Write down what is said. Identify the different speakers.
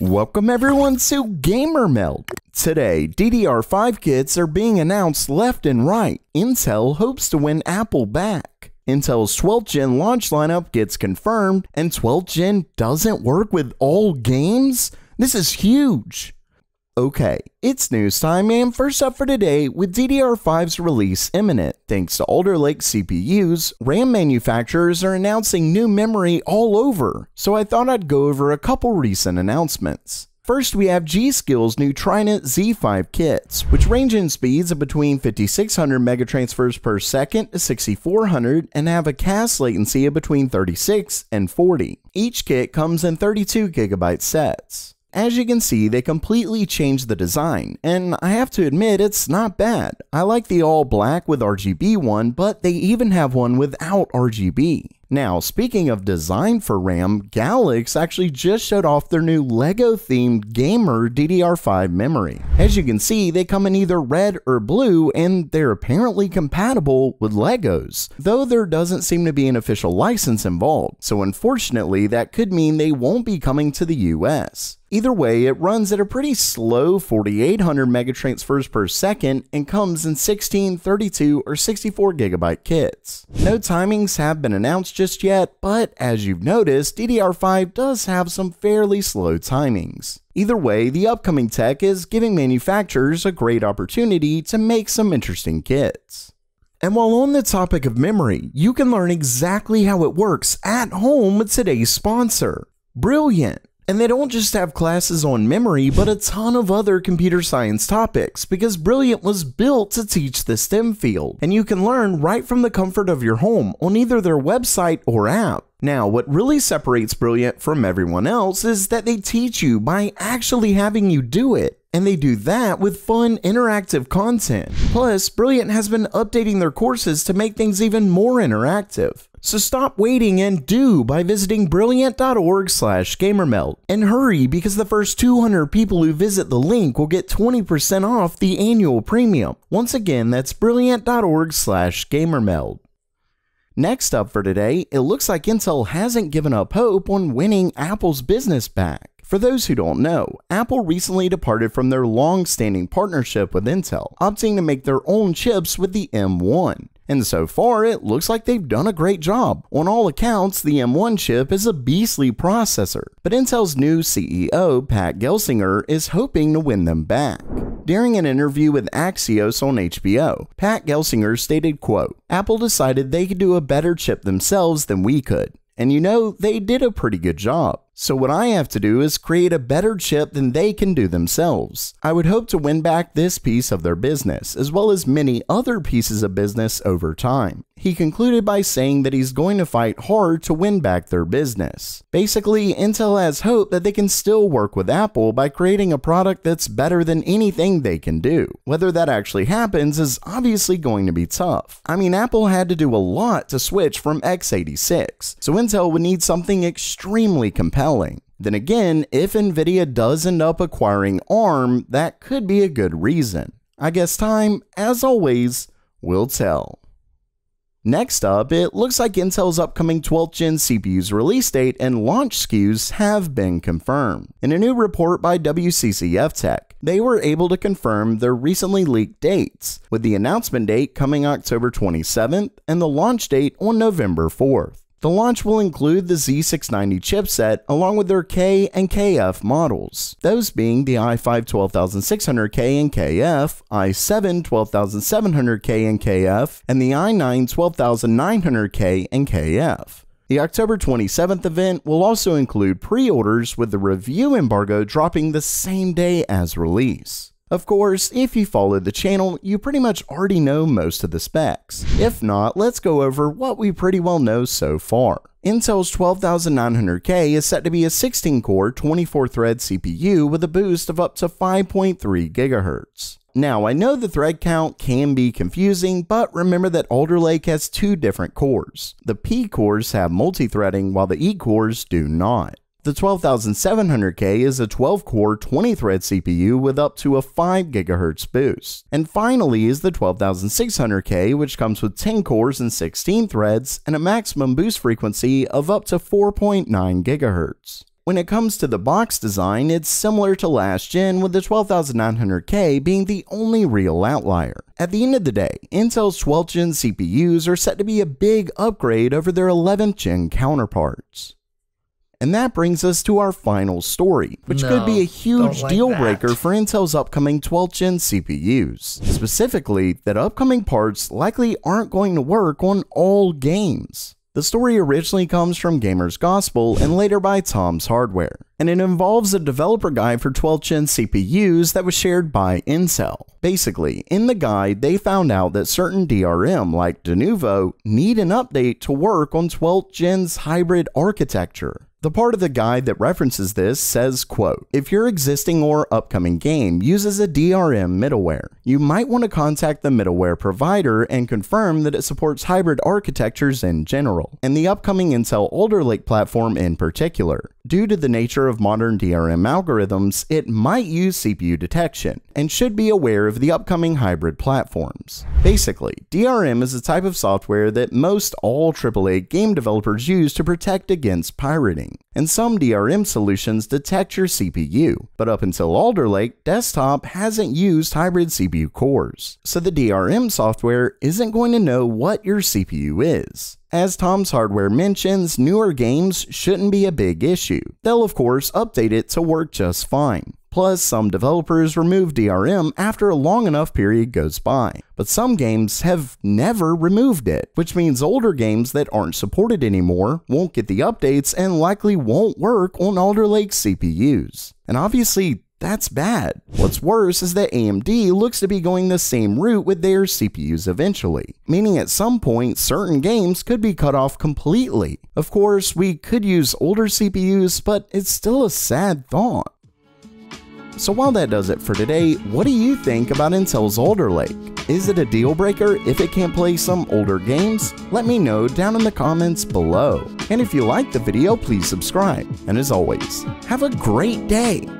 Speaker 1: Welcome everyone to Gamer Melt. Today, DDR5 kits are being announced left and right. Intel hopes to win Apple back. Intel's 12th gen launch lineup gets confirmed, and 12th gen doesn't work with all games? This is huge. Okay, it's news time, and first up for today, with DDR5's release imminent, thanks to Alder Lake CPUs, RAM manufacturers are announcing new memory all over, so I thought I'd go over a couple recent announcements. First, we have G-Skill's new Trinit Z5 kits, which range in speeds of between 5600 megatransfers per second to 6400 and have a cast latency of between 36 and 40. Each kit comes in 32 gigabyte sets. As you can see, they completely changed the design, and I have to admit it's not bad. I like the all black with RGB one, but they even have one without RGB. Now, speaking of design for RAM, Galax actually just showed off their new LEGO themed gamer DDR5 memory. As you can see, they come in either red or blue, and they're apparently compatible with LEGOs, though there doesn't seem to be an official license involved, so unfortunately, that could mean they won't be coming to the US. Either way, it runs at a pretty slow 4800 megatransfers per second and comes in 16, 32, or 64 gigabyte kits. No timings have been announced just yet, but as you've noticed, DDR5 does have some fairly slow timings. Either way, the upcoming tech is giving manufacturers a great opportunity to make some interesting kits. And while on the topic of memory, you can learn exactly how it works at home with today's sponsor, Brilliant. And they don't just have classes on memory, but a ton of other computer science topics, because Brilliant was built to teach the STEM field, and you can learn right from the comfort of your home on either their website or app. Now, what really separates Brilliant from everyone else is that they teach you by actually having you do it. And they do that with fun, interactive content. Plus, Brilliant has been updating their courses to make things even more interactive. So stop waiting and do by visiting brilliant.org slash gamermelt. And hurry because the first 200 people who visit the link will get 20% off the annual premium. Once again, that's brilliant.org slash gamermeld. Next up for today, it looks like Intel hasn't given up hope on winning Apple's business back. For those who don't know, Apple recently departed from their long standing partnership with Intel, opting to make their own chips with the M1. And so far, it looks like they've done a great job. On all accounts, the M1 chip is a beastly processor, but Intel's new CEO, Pat Gelsinger, is hoping to win them back. During an interview with Axios on HBO, Pat Gelsinger stated, quote, Apple decided they could do a better chip themselves than we could. And you know, they did a pretty good job. So what I have to do is create a better chip than they can do themselves. I would hope to win back this piece of their business, as well as many other pieces of business over time. He concluded by saying that he's going to fight hard to win back their business. Basically, Intel has hope that they can still work with Apple by creating a product that's better than anything they can do. Whether that actually happens is obviously going to be tough. I mean, Apple had to do a lot to switch from x86, so Intel would need something extremely compelling selling. Then again, if Nvidia does end up acquiring ARM, that could be a good reason. I guess time, as always, will tell. Next up, it looks like Intel's upcoming 12th gen CPU's release date and launch SKUs have been confirmed. In a new report by WCCF Tech, they were able to confirm their recently leaked dates, with the announcement date coming October 27th and the launch date on November 4th. The launch will include the Z690 chipset along with their K and KF models, those being the i5 12600K and KF, i7 12700K and KF, and the i9 12900K and KF. The October 27th event will also include pre orders with the review embargo dropping the same day as release. Of course, if you follow the channel, you pretty much already know most of the specs. If not, let's go over what we pretty well know so far. Intel's 12900K is set to be a 16-core, 24-thread CPU with a boost of up to 5.3 GHz. Now, I know the thread count can be confusing, but remember that Alder Lake has two different cores. The P cores have multi-threading while the E cores do not. The 12700K is a 12 core, 20 thread CPU with up to a 5 GHz boost. And finally is the 12600K, which comes with 10 cores and 16 threads and a maximum boost frequency of up to 4.9 GHz. When it comes to the box design, it's similar to last gen with the 12900K being the only real outlier. At the end of the day, Intel's 12th gen CPUs are set to be a big upgrade over their 11th gen counterparts. And that brings us to our final story, which no, could be a huge like deal breaker for Intel's upcoming 12th gen CPUs. Specifically, that upcoming parts likely aren't going to work on all games. The story originally comes from Gamer's Gospel and later by Tom's Hardware, and it involves a developer guide for 12th gen CPUs that was shared by Intel. Basically, in the guide, they found out that certain DRM like Denuvo need an update to work on 12th gen's hybrid architecture. The part of the guide that references this says, quote, If your existing or upcoming game uses a DRM middleware, you might want to contact the middleware provider and confirm that it supports hybrid architectures in general, and the upcoming Intel Alder Lake platform in particular. Due to the nature of modern DRM algorithms, it might use CPU detection and should be aware of the upcoming hybrid platforms. Basically, DRM is a type of software that most all AAA game developers use to protect against pirating and some DRM solutions detect your CPU. But up until Alder Lake, Desktop hasn't used hybrid CPU cores, so the DRM software isn't going to know what your CPU is. As Tom's Hardware mentions, newer games shouldn't be a big issue. They'll of course update it to work just fine. Plus, some developers remove DRM after a long enough period goes by, but some games have never removed it, which means older games that aren't supported anymore won't get the updates and likely won't work on Alder Lake CPUs. And obviously, that's bad. What's worse is that AMD looks to be going the same route with their CPUs eventually, meaning at some point certain games could be cut off completely. Of course, we could use older CPUs, but it's still a sad thought. So while that does it for today, what do you think about Intel's Older Lake? Is it a deal breaker if it can't play some older games? Let me know down in the comments below. And if you liked the video, please subscribe. And as always, have a great day!